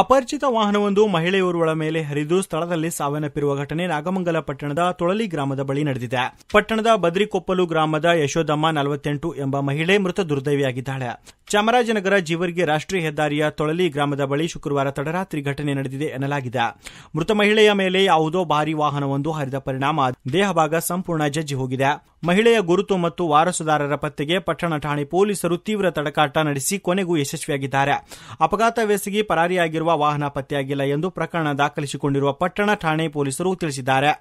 ಅಪರಿಚಿತ ವಾಹನವೊಂದು ಮಹಿಳೆಯೋರ್ವಳ ಮೇಲೆ ಹರಿದು ಸ್ಥಳದಲ್ಲಿ ಸಾವನ್ನಪ್ಪಿರುವ ಘಟನೆ ನಾಗಮಂಗಲ ಪಟ್ಟಣದ ತೊಳಲಿ ಗ್ರಾಮದ ಬಳಿ ನಡೆದಿದೆ ಪಟ್ಟಣದ ಬದ್ರಿಕೊಪ್ಪಲು ಗ್ರಾಮದ ಯಶೋದಮ್ಮ ನಲವತ್ತೆಂಟು ಎಂಬ ಮಹಿಳೆ ಮೃತ ದುರ್ದೈವಿಯಾಗಿದ್ದಾಳೆ ಚಾಮರಾಜನಗರ ಜೀವರ್ಗಿ ರಾಷ್ಟ್ರೀಯ ಹೆದ್ದಾರಿಯ ತೊಳಲಿ ಗ್ರಾಮದ ಬಳಿ ಶುಕ್ರವಾರ ತಡರಾತ್ರಿ ಘಟನೆ ನಡೆದಿದೆ ಎನ್ನಲಾಗಿದೆ ಮೃತ ಮಹಿಳೆಯ ಮೇಲೆ ಯಾವುದೋ ಭಾರಿ ವಾಹನವೊಂದು ಹರಿದ ಪರಿಣಾಮ ದೇಹಭಾಗ ಸಂಪೂರ್ಣ ಜಜ್ಜಿ ಹೋಗಿದೆ ಮಹಿಳೆಯ ಗುರುತು ಮತ್ತು ವಾರಸುದಾರರ ಪತ್ತೆಗೆ ಪಟ್ಟಣ ಠಾಣೆ ಪೊಲೀಸರು ತೀವ್ರ ತಡಕಾಟ ನಡೆಸಿ ಕೊನೆಗೂ ಯಶಸ್ವಿಯಾಗಿದ್ದಾರೆ ಅಪಘಾತವೆಸಗಿ ಪರಾರಿಯಾಗಿರುವ ವಾಹನ ಪತ್ತೆಯಾಗಿಲ್ಲ ಎಂದು ಪ್ರಕರಣ ದಾಖಲಿಸಿಕೊಂಡಿರುವ ಪಟ್ಟಣ ಠಾಣೆ ಪೊಲೀಸರು ತಿಳಿಸಿದ್ದಾರೆ